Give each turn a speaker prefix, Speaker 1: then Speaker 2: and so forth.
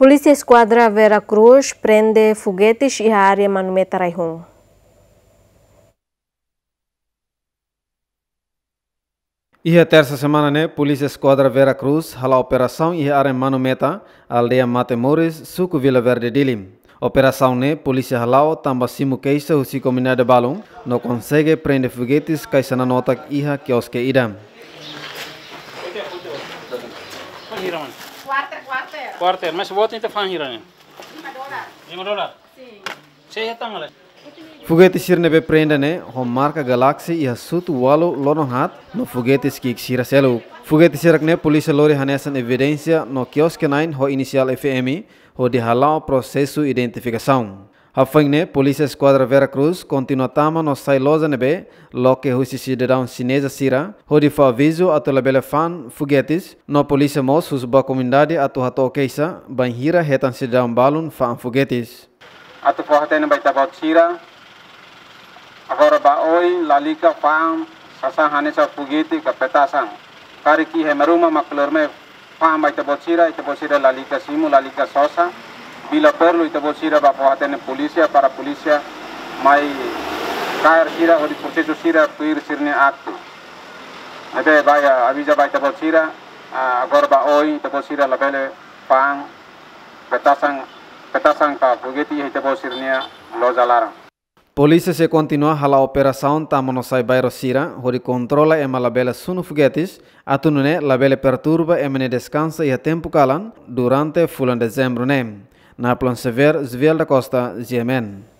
Speaker 1: Polícia Esquadra Vera Cruz prende foguetes e a área Manume Raihun. E a terça semana, né? Polícia Esquadra Vera Cruz, a operação e a área Manumeta, a aldeia Matemores, Suco Vila Verde Dilim. Operação né, Polícia Halau tamba simu queixa o si combinado balão, não consegue prender foguetes, caixa na nota iha que os que idam.
Speaker 2: Hiraman. Quarter, quarter. Quarter. Mas buat nih tefan hiranya? 5 dolar. 5 dolar. Sim. Saya tanggal.
Speaker 1: Foguete sirne be prendane hom marca galaksi e assuto walu lono hat no foguete skik sira selo. Foguete sirak ne polícia lore hanesan evidência no kiosque 9 ho inisial FM ho dihalau prosesu processo Hafangne Polícia Esquadra Veracruz continua tama no sailosa nebe, loque husi cidadão chinesa sira, hodifa aviso atola belefan foguetes, no polícia mos hus ba comunidade atu hato keisa, banhira retan cidadão balun fan foguetes.
Speaker 2: Atu no baita sira, agora oi, lalika fan sasa hanesa foguete kapetasan, kariki hemeruma maklorme fan baitabot sira, itabot sira lalika simu lalika sosa, bila perlu itu ita sira bapak hatenya polisia para polisia mai kair sira hari proses proceso sira per sirne acto abe baya avisa itu bos sira agar ba oi itu bos sira level pang petasang petasang ka fogeti itu bolsirnia lo jalarang
Speaker 1: Polisi se continua hala operação ta monosai bairro Sira, hori controla e malabela sunu fugetis, atunune labele perturba e mene descansa e a tempo durante fulan dezembro nem. na plan sever zviel da costa ziemen